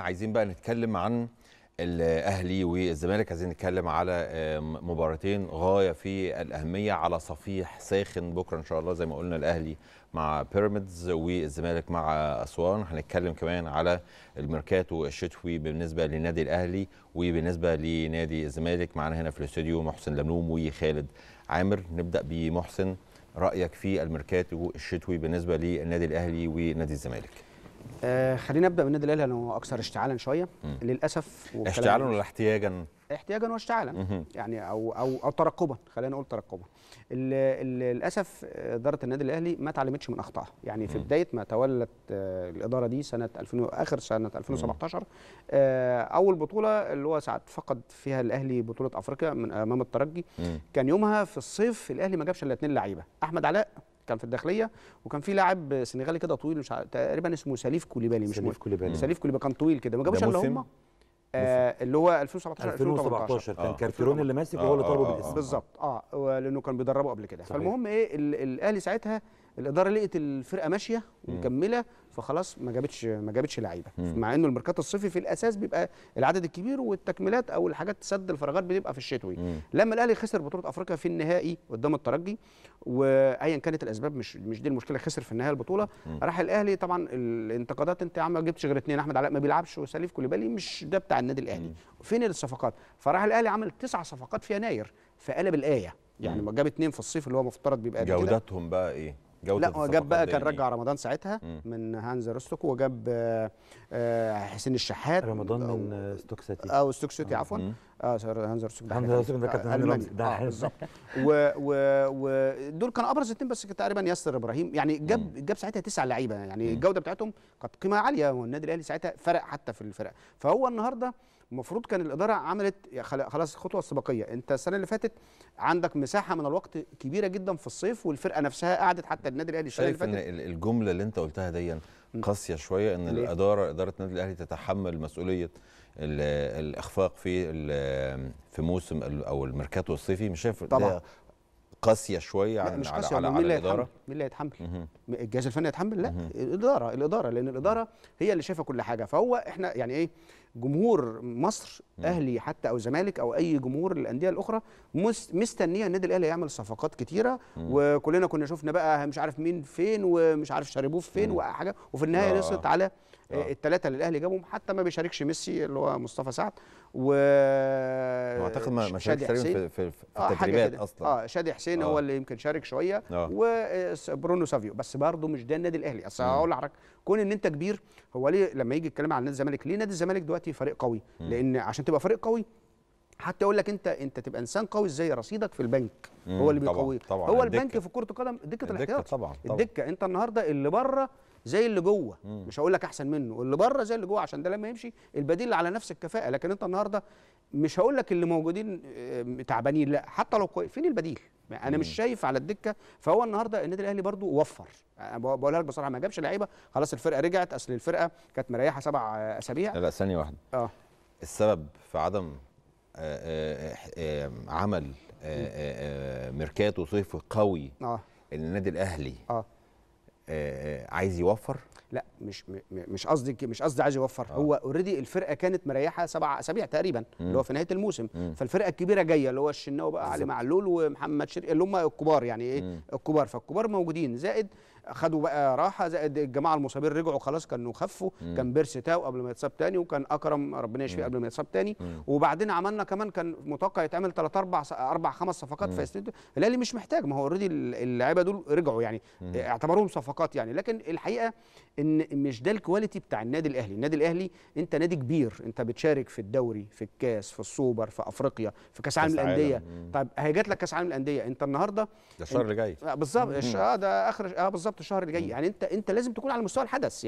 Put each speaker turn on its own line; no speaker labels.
عايزين بقى نتكلم عن الاهلي والزمالك عايزين نتكلم على آه، مباراتين غايه في الاهميه على صفيح ساخن بكره ان شاء الله زي ما قلنا الاهلي مع بيراميدز والزمالك مع اسوان هنتكلم كمان على الميركاتو الشتوي بالنسبه للنادي الاهلي وبالنسبه لنادي الزمالك معانا هنا في الاستوديو محسن لملوم وخالد عامر نبدا بمحسن رايك في الميركاتو الشتوي بالنسبه للنادي الاهلي ونادي الزمالك
آه خلينا نبدا بالنادي الاهلي لانه اكثر اشتعالا شويه مم. للاسف اشتعالا ولا
احتياجا؟
احتياجا واشتعالا يعني او او او ترقبا خلينا نقول ترقبا للاسف اداره النادي الاهلي ما تعلمتش من اخطائها يعني في بدايه ما تولت آه، الاداره دي سنه 2000 اخر سنه 2017 آه، اول بطوله اللي هو ساعه فقد فيها الاهلي بطوله افريقيا من امام الترجي كان يومها في الصيف الاهلي ما جابش الا اثنين لعيبه احمد علاء كان في الداخليه وكان في لاعب سنغالي كده طويل مش تقريبا اسمه سليف كوليبالي مش سليف كوليبالي سليف كوليبالي كان طويل كده ما جابوش الا هم آه اللي هو 2017 2017 كان آه. كارتيرون اللي ماسك آه. وهو اللي طلبه آه. بالاسم بالظبط اه لانه كان بيدربه قبل كده فالمهم ايه الاهلي ساعتها الاداره لقيت الفرقه ماشيه ومكمله فخلاص ما جابتش ما جابتش لعيبه مع انه الميركاتو الصيفي في الاساس بيبقى العدد الكبير والتكميلات او الحاجات سد الفراغات بتبقى في الشتوي لما الاهلي خسر بطوله افريقيا في النهائي قدام الترجي وايا كانت الاسباب مش مش دي المشكله خسر في النهائي البطوله راح الاهلي طبعا الانتقادات انت يا عم ما جبتش غير اثنين احمد علاء ما بيلعبش وسليف كوليبالي مش ده بتاع النادي الاهلي فين الصفقات فراح الاهلي عمل تسع صفقات في يناير فقلب الايه يعني ما جاب اثنين في الصيف اللي هو مفترض بيبقى جودتهم
بقى ايه جوده لا هو جاب بقى كان رجع
إيه؟ رمضان ساعتها مم. من هانز روستوك وجاب آه، آه، حسين الشحات رمضان من ستوك سيتي او ستوك سيتي آه. عفوا اه سير هانزر سوك ده هانزر سوك ده كابتن هاني آه، رمزي ده آه، بالظبط ودول كانوا ابرز اثنين بس تقريبا ياسر ابراهيم يعني جاب جاب ساعتها تسع لعيبه يعني الجوده بتاعتهم كانت قيمه عاليه والنادي الاهلي ساعتها فرق حتى في الفرق فهو النهارده المفروض كان الاداره عملت خلاص خطوه السباقيه انت السنه اللي فاتت عندك مساحه من الوقت كبيره جدا في الصيف والفرقه نفسها قعدت حتى النادي الاهلي السنه اللي فاتت
الجمله اللي انت قلتها دي قاسيه شويه ان الاداره اداره النادي الاهلي تتحمل مسؤوليه الاخفاق في في موسم او الميركاتو الصيفي مش شايف طبعا قاسيه شويه عن مش قاسية على, على, على الاداره
مين اللي هيتحمل؟ الجهاز الفني هيتحمل؟ لا الاداره الاداره لان الاداره هي اللي شايفه كل حاجه فهو احنا يعني ايه جمهور مصر اهلي حتى او زمالك او اي جمهور الانديه الاخرى مستنيه النادي الاهلي يعمل صفقات كتيره وكلنا كنا شفنا بقى مش عارف مين فين ومش عارف شاربوف فين وحاجه وفي النهايه آه. نصت على آه، آه. الثلاثه اللي الاهلي جابهم حتى ما بيشاركش ميسي اللي هو مصطفى سعد و اعتقد ما شاركش في, في, التدريبات اصلا اه شادي حسين هو اللي يمكن شارك شويه وبرونو سافيو بس برضه مش ده النادي الاهلي اصل هقول لحضرتك كون ان انت كبير هو ليه لما يجي الكلام على نادي الزمالك ليه نادي الزمالك دلوقتي دلوقتي فريق قوي م. لان عشان تبقى فريق قوي حتى يقول لك انت انت تبقى انسان قوي ازاي رصيدك في البنك مم. هو اللي بيقويك هو البنك في كره القدم دكه الاحتياط طبعا, طبعا الدكه انت النهارده اللي بره زي اللي جوه مم. مش هقول لك احسن منه اللي بره زي اللي جوه عشان ده لما يمشي البديل على نفس الكفاءه لكن انت النهارده مش هقول لك اللي موجودين آه، تعبانين لا حتى لو فين البديل انا مش شايف على الدكه فهو النهارده النادي الاهلي برضو وفر بقول لك بصراحه ما جابش لعيبه خلاص الفرقه رجعت اصل الفرقه كانت مريحه سبع اسابيع لا لا
ثانيه واحده اه السبب في عدم آه، آه، آه، عمل ميركاتو صيفي قوي آه. النادي الاهلي آه. آه، آه، عايز يوفر لا مش مش قصدي
مش قصدي عايز يوفر آه. هو اوريدي الفرقه كانت مريحه سبع اسابيع تقريبا مم. اللي هو في نهايه الموسم مم. فالفرقه الكبيره جايه اللي هو الشناوي بقى علي معلول ومحمد شرقي اللي هم الكبار يعني ايه مم. الكبار فالكبار موجودين زائد خدوا بقى راحه زائد الجماعه المصابين رجعوا خلاص كانوا خفوا مم. كان بيرسي تاو قبل ما يتصاب تاني وكان اكرم ربنا يشفيه قبل ما يتصاب تاني مم. وبعدين عملنا كمان كان متوقع يتعمل ثلاث اربع اربع خمس صفقات فاستنتج الاهلي مش محتاج ما هو اوريدي اللعيبه دول رجعوا يعني مم. اعتبروهم صفقات الصفقات يعني لكن الحقيقه ان مش ده الكواليتي بتاع النادي الاهلي النادي الاهلي انت نادي كبير انت بتشارك في الدوري في الكاس في السوبر في افريقيا في كاس عالم الانديه طيب هي جات لك كاس عالم الانديه انت النهارده ده الشهر اللي جاي بالظبط اه ده اخر اه بالظبط الشهر اللي جاي يعني انت انت لازم تكون على مستوى الحدث